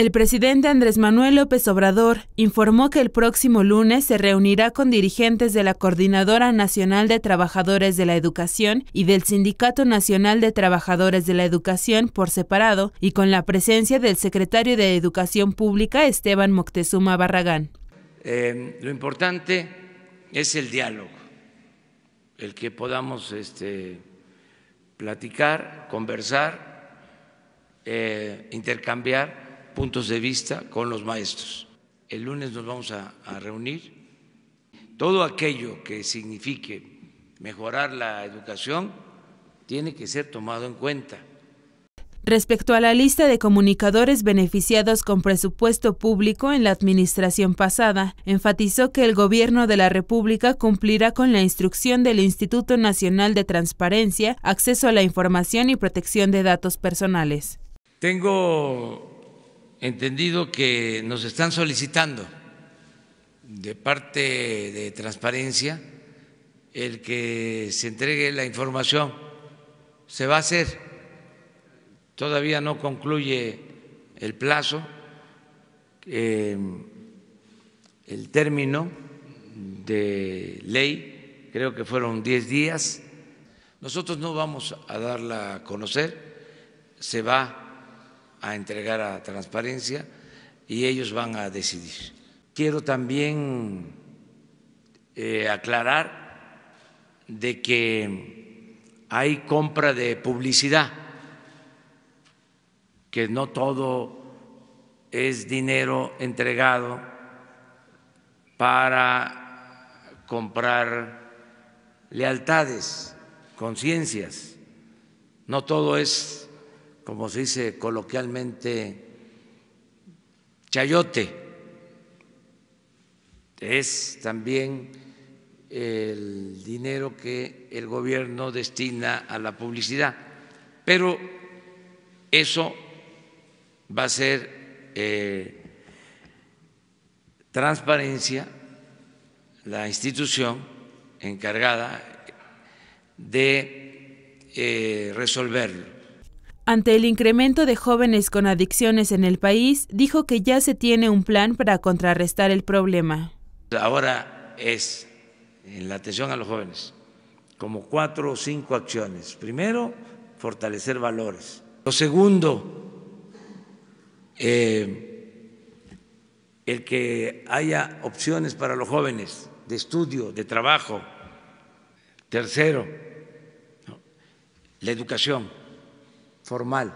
El presidente Andrés Manuel López Obrador informó que el próximo lunes se reunirá con dirigentes de la Coordinadora Nacional de Trabajadores de la Educación y del Sindicato Nacional de Trabajadores de la Educación por separado y con la presencia del secretario de Educación Pública Esteban Moctezuma Barragán. Em, lo importante es el diálogo, el que podamos este, platicar, conversar, eh, intercambiar puntos de vista con los maestros. El lunes nos vamos a, reunir. Todo aquello que signifique mejorar la educación tiene que ser tomado en cuenta. Respecto a la lista de comunicadores beneficiados con presupuesto público en la administración pasada, enfatizó que el Gobierno de la República cumplirá con la instrucción del Instituto Nacional de Transparencia, Acceso a la Información y Protección de Datos Personales. Tengo entendido que nos están solicitando de parte de transparencia el que se entregue la información. Se va a hacer, todavía no concluye el plazo, em, el término de ley, creo que fueron 10 días. Nosotros no vamos a darla a conocer, se va a entregar a transparencia y ellos van a decidir. Quiero también eh, aclarar de que hay compra de publicidad, que no todo es dinero entregado para comprar lealtades, conciencias, no todo es como se dice coloquialmente, chayote. Es también el dinero que el gobierno destina a la publicidad. Pero eso va a ser eh, transparencia, la institución encargada de eh, resolverlo ante el incremento de jóvenes con adicciones en el país, dijo que ya se tiene un plan para contrarrestar el problema. Ahora es en la atención a los jóvenes, como cuatro o cinco acciones. Primero, fortalecer valores. Lo segundo, eh, el que haya opciones para los jóvenes de estudio, de trabajo. Tercero, la educación formal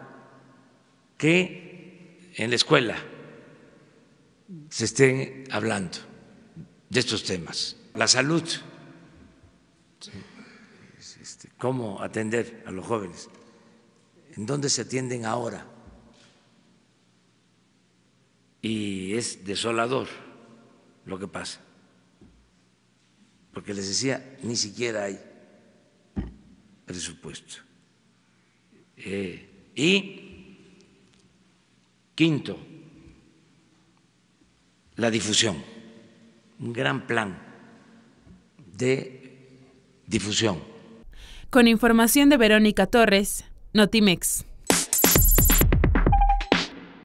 que en la escuela se estén hablando de estos temas. La salud, este, cómo atender a los jóvenes, en dónde se atienden ahora. Y es desolador lo que pasa, porque les decía, ni siquiera hay presupuesto. Eh, y quinto, la difusión, un gran plan de difusión. Con información de Verónica Torres, Notimex.